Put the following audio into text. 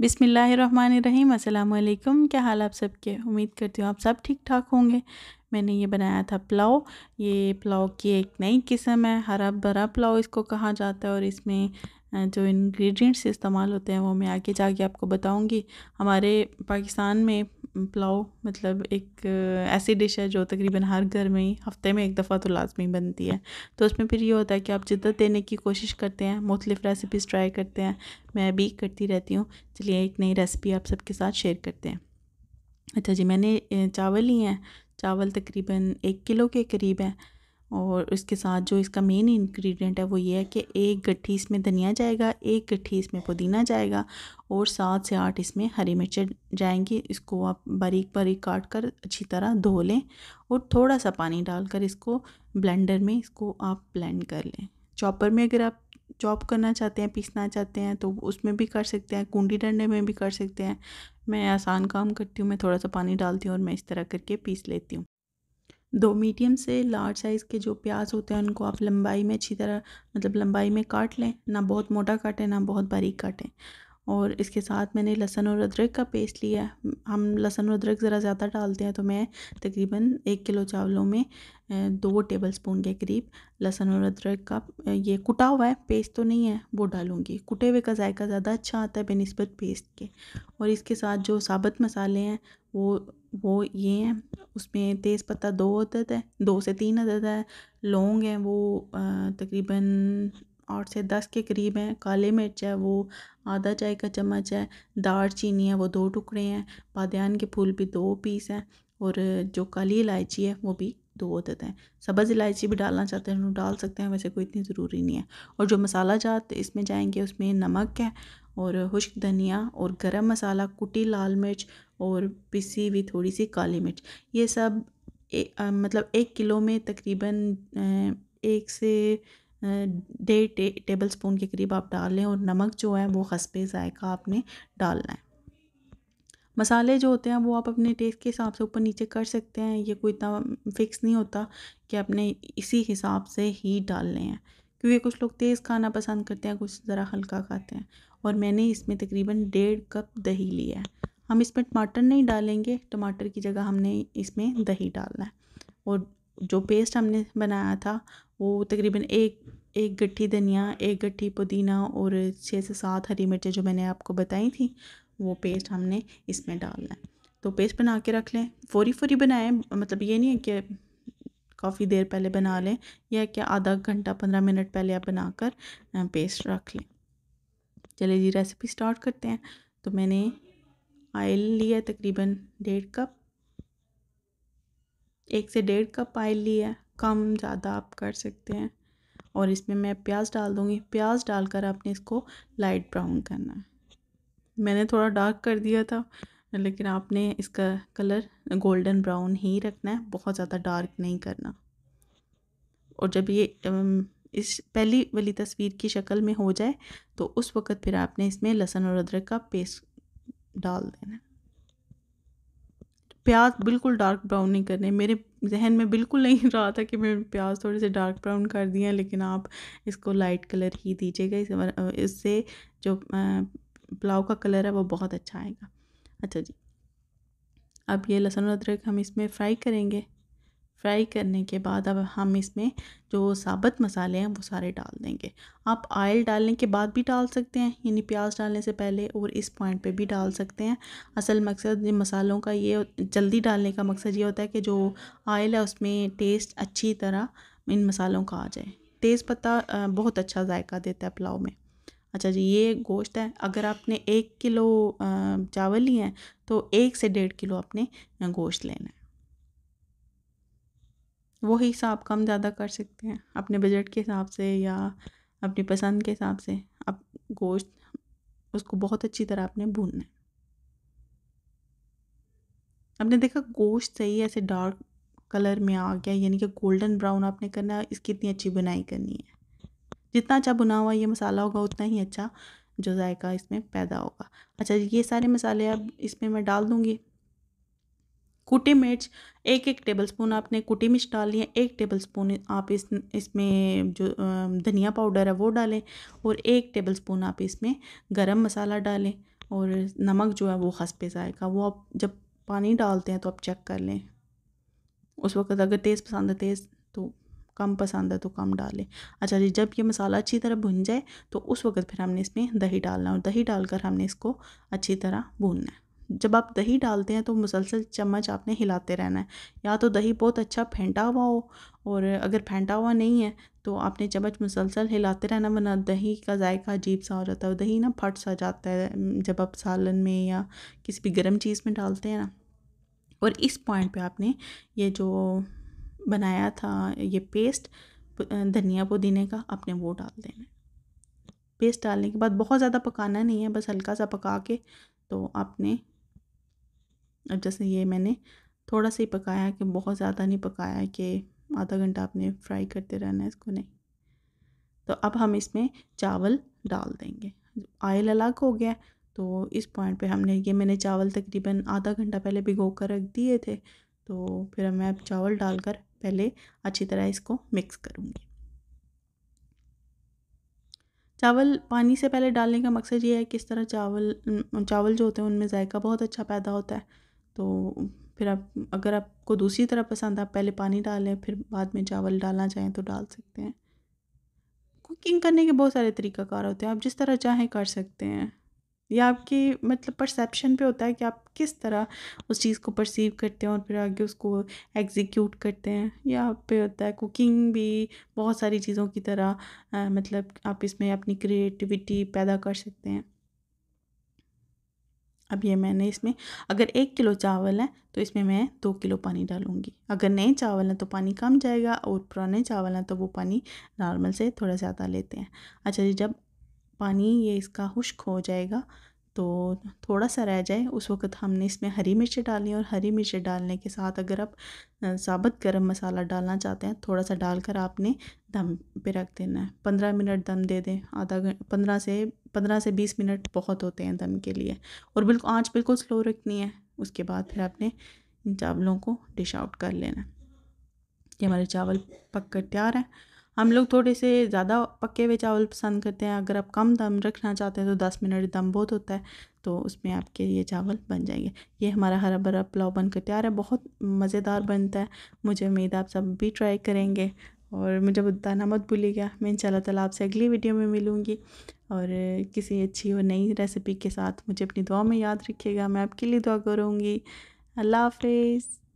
बिसमीम् अल्लाम क्या हाल आप सबके उम्मीद करती हूँ आप सब ठीक ठाक होंगे मैंने ये बनाया था पुलाव ये पुलाव की एक नई किस्म है हरा भरा पुलाव इसको कहा जाता है और इसमें जो इंग्रेडिएंट्स इस्तेमाल होते हैं वो मैं आगे जाके आपको बताऊंगी हमारे पाकिस्तान में पुलाव मतलब एक ऐसी डिश है जो तकरीबन हर घर में ही हफ्ते में एक दफ़ा तो लाजमी बनती है तो उसमें फिर ये होता है कि आप जिद्दत देने की कोशिश करते हैं मुख्तलिफ़ रेसिपीज़ ट्राई करते हैं मैं भी करती रहती हूँ चलिए एक नई रेसिपी आप सबके साथ शेयर करते हैं अच्छा जी मैंने चावल लिए हैं चावल तकरीबन एक किलो के करीब हैं और इसके साथ जो इसका मेन इंग्रेडिएंट है वो ये है कि एक गट्ठी इसमें धनिया जाएगा एक गट्ठी इसमें पुदीना जाएगा और सात से आठ इसमें हरी मिर्चें जाएंगी इसको आप बारीक बारीक काट कर अच्छी तरह धो लें और थोड़ा सा पानी डालकर इसको ब्लेंडर में इसको आप ब्लेंड कर लें चॉपर में अगर आप चॉप करना चाहते हैं पीसना चाहते हैं तो उसमें भी कर सकते हैं कुंडी डंडे में भी कर सकते हैं मैं आसान काम करती हूँ मैं थोड़ा सा पानी डालती हूँ और मैं इस तरह करके पीस लेती हूँ दो मीडियम से लार्ज साइज़ के जो प्याज होते हैं उनको आप लंबाई में अच्छी तरह मतलब लंबाई में काट लें ना बहुत मोटा काटें ना बहुत बारीक काटें और इसके साथ मैंने लहसन और अदरक का पेस्ट लिया हम लहसन और अदरक ज़रा ज़्यादा डालते हैं तो मैं तकरीबन एक किलो चावलों में दो टेबल स्पून के करीब लहसन और अदरक का ये कुटा हुआ है पेस्ट तो नहीं है वो डालूँगी कुटे हुए का जायका ज़्यादा अच्छा आता है बनस्बत पेस्ट के और इसके साथ जो साबत मसाले हैं वो वो ये हैं उसमें तेज़ पत्ता दो अदद है दो से तीन अदद है लौंग है वो तकरीबन आठ से दस के करीब हैं काले मिर्च है वो आधा चाय का चम्मच है दार चीनी है वो दो टुकड़े हैं बादन के फूल भी दो पीस हैं और जो काली इलायची है वो भी दो अदद हैं सब्ज़ इलायची भी डालना चाहते हैं डाल सकते हैं वैसे कोई इतनी ज़रूरी नहीं है और जो मसाला जात इसमें जाएंगे उसमें नमक है और खुश्क धनिया और गरम मसाला कुटी लाल मिर्च और पिसी हुई थोड़ी सी काली मिर्च ये सब ए, मतलब एक किलो में तकरीबन एक से डेढ़ टे, टेबल स्पून के करीब आप डाल लें और नमक जो है वो हंसपे जायका आपने डालना है मसाले जो होते हैं वो आप अपने टेस्ट के हिसाब से ऊपर नीचे कर सकते हैं ये कोई इतना फिक्स नहीं होता कि आपने इसी हिसाब से ही डालने हैं क्योंकि कुछ लोग तेज़ खाना पसंद करते हैं कुछ ज़रा हल्का खाते हैं और मैंने इसमें तकरीबन डेढ़ कप दही लिया है हम इसमें टमाटर नहीं डालेंगे टमाटर की जगह हमने इसमें दही डालना है और जो पेस्ट हमने बनाया था वो तकरीबन एक एक गट्ठी धनिया एक गट्ठी पुदीना और छः से सात हरी मिर्चें जो मैंने आपको बताई थी वो पेस्ट हमने इसमें डालना है तो पेस्ट बना के रख लें फोरी फोरी बनाएं मतलब ये नहीं है कि काफ़ी देर पहले बना लें या क्या आधा घंटा पंद्रह मिनट पहले आप बनाकर पेस्ट रख लें चलिए जी रेसिपी स्टार्ट करते हैं तो मैंने ऑयल लिया तकरीबन डेढ़ कप एक से डेढ़ कप ऑयल लिया कम ज़्यादा आप कर सकते हैं और इसमें मैं प्याज डाल दूँगी प्याज डालकर आपने इसको लाइट ब्राउन करना है मैंने थोड़ा डार्क कर दिया था लेकिन आपने इसका कलर गोल्डन ब्राउन ही रखना है बहुत ज़्यादा डार्क नहीं करना और जब ये इस पहली वाली तस्वीर की शक्ल में हो जाए तो उस वक़्त फिर आपने इसमें लहसन और अदरक का पेस्ट डाल देना प्याज बिल्कुल डार्क ब्राउन नहीं करने मेरे जहन में बिल्कुल नहीं रहा था कि मैं प्याज थोड़े से डार्क ब्राउन कर दिया लेकिन आप इसको लाइट कलर ही दीजिएगा इससे जो पुलाव का कलर है वो बहुत अच्छा आएगा अच्छा जी अब ये लहसुन अदरक हम इसमें फ्राई करेंगे फ्राई करने के बाद अब हम इसमें जो साबत मसाले हैं वो सारे डाल देंगे आप आयल डालने के बाद भी डाल सकते हैं यानी प्याज डालने से पहले और इस पॉइंट पे भी डाल सकते हैं असल मकसद मसालों का ये जल्दी डालने का मकसद ये होता है कि जो आयल है उसमें टेस्ट अच्छी तरह इन मसालों का आ जाए तेज़ पत्ता बहुत अच्छा जायका देता है पुलाव में अच्छा जी ये गोश्त है अगर आपने एक किलो चावल लिए हैं तो एक से डेढ़ किलो आपने गोश्त लेना है वही हिसाब कम ज़्यादा कर सकते हैं अपने बजट के हिसाब से या अपनी पसंद के हिसाब से आप गोश्त उसको बहुत अच्छी तरह आपने भूनना है आपने देखा गोश्त सही ऐसे डार्क कलर में आ गया यानी कि गोल्डन ब्राउन आपने करना है इसकी इतनी अच्छी बुनाई करनी है जितना अच्छा बुना हुआ ये मसाला होगा उतना ही अच्छा जो जायका इसमें पैदा होगा अच्छा ये सारे मसाले अब इसमें मैं डाल दूँगी कुटी मिर्च एक एक टेबलस्पून आपने कुटी मिर्च डालनी है एक टेबलस्पून आप इस इसमें जो धनिया पाउडर है वो डालें और एक टेबलस्पून आप इसमें गरम मसाला डालें और नमक जो है वो हंसपे जाएगा वो आप जब पानी डालते हैं तो आप चेक कर लें उस वक्त अगर तेज़ पसंद है तेज़ तो कम पसंद है तो कम डालें अच्छा जी जब ये मसाला अच्छी तरह भुन जाए तो उस वक्त फिर हमने इसमें दही डालना और दही डालकर हमने इसको अच्छी तरह भूनना है जब आप दही डालते हैं तो मुसलसल चम्मच आपने हिलाते रहना है या तो दही बहुत अच्छा फेंटा हुआ हो और अगर फेंटा हुआ नहीं है तो आपने चम्मच मुसलसल हिलाते रहना वरना दही का जायका अजीब सा हो जाता है और दही ना फट सा जाता है जब आप सालन में या किसी भी गर्म चीज़ में डालते हैं ना और इस पॉइंट पे आपने ये जो बनाया था ये पेस्ट धनिया पुदीने का आपने वो डाल देना है पेस्ट डालने के बाद बहुत ज़्यादा पकाना नहीं है बस हल्का सा पका के तो आपने अब जैसे ये मैंने थोड़ा सा ही पकाया कि बहुत ज़्यादा नहीं पकाया कि आधा घंटा आपने फ्राई करते रहना है इसको नहीं तो अब हम इसमें चावल डाल देंगे आयल अलग हो गया तो इस पॉइंट पे हमने ये मैंने चावल तकरीबन आधा घंटा पहले भिगो कर रख दिए थे तो फिर मैं अब चावल डालकर पहले अच्छी तरह इसको मिक्स करूँगी चावल पानी से पहले डालने का मकसद ये है कि इस तरह चावल चावल जो होते हैं उनमें जायका बहुत अच्छा पैदा होता है तो फिर आप अगर आपको दूसरी तरह पसंद आप पहले पानी डालें फिर बाद में चावल डालना चाहें तो डाल सकते हैं कुकिंग करने के बहुत सारे तरीक़ाकार होते हैं आप जिस तरह चाहें कर सकते हैं या आपकी मतलब परसेप्शन पे होता है कि आप किस तरह उस चीज़ को परसीव करते हैं और फिर आगे उसको एग्जीक्यूट करते हैं या आप पे होता है कुकिंग भी बहुत सारी चीज़ों की तरह आ, मतलब आप इसमें अपनी क्रिएटिविटी पैदा कर सकते हैं अब ये मैंने इसमें अगर एक किलो चावल है तो इसमें मैं दो किलो पानी डालूंगी अगर नए चावल हैं तो पानी कम जाएगा और पुराने चावल हैं तो वो पानी नॉर्मल से थोड़ा ज़्यादा लेते हैं अच्छा जी जब पानी ये इसका खुश्क हो जाएगा तो थोड़ा सा रह जाए उस वक्त हमने इसमें हरी मिर्च डाली और हरी मिर्च डालने के साथ अगर आप साबुत गरम मसाला डालना चाहते हैं थोड़ा सा डालकर आपने दम पे रख देना है पंद्रह मिनट दम दे दें आधा घंटा पंद्रह से पंद्रह से बीस मिनट बहुत होते हैं दम के लिए और बिल्कुल आँच बिल्कुल स्लो रखनी है उसके बाद फिर आपने इन चावलों को डिश आउट कर लेना ये हमारे चावल पक कर तैयार हैं हम लोग थोड़े से ज़्यादा पके हुए चावल पसंद करते हैं अगर आप कम दम रखना चाहते हैं तो दस मिनट दम बहुत होता है तो उसमें आपके ये चावल बन जाएंगे ये हमारा हरा भरा पुलाव बनकर तैयार है बहुत मज़ेदार बनता है मुझे उम्मीद आप सब भी ट्राई करेंगे और मुझे बताना मत भूलिएगा मैं इंशाल्लाह ताला आपसे अगली वीडियो में मिलूँगी और किसी अच्छी और नई रेसिपी के साथ मुझे अपनी दुआ में याद रखिएगा मैं आपके लिए दुआ करूँगी अल्लाह हाफिज़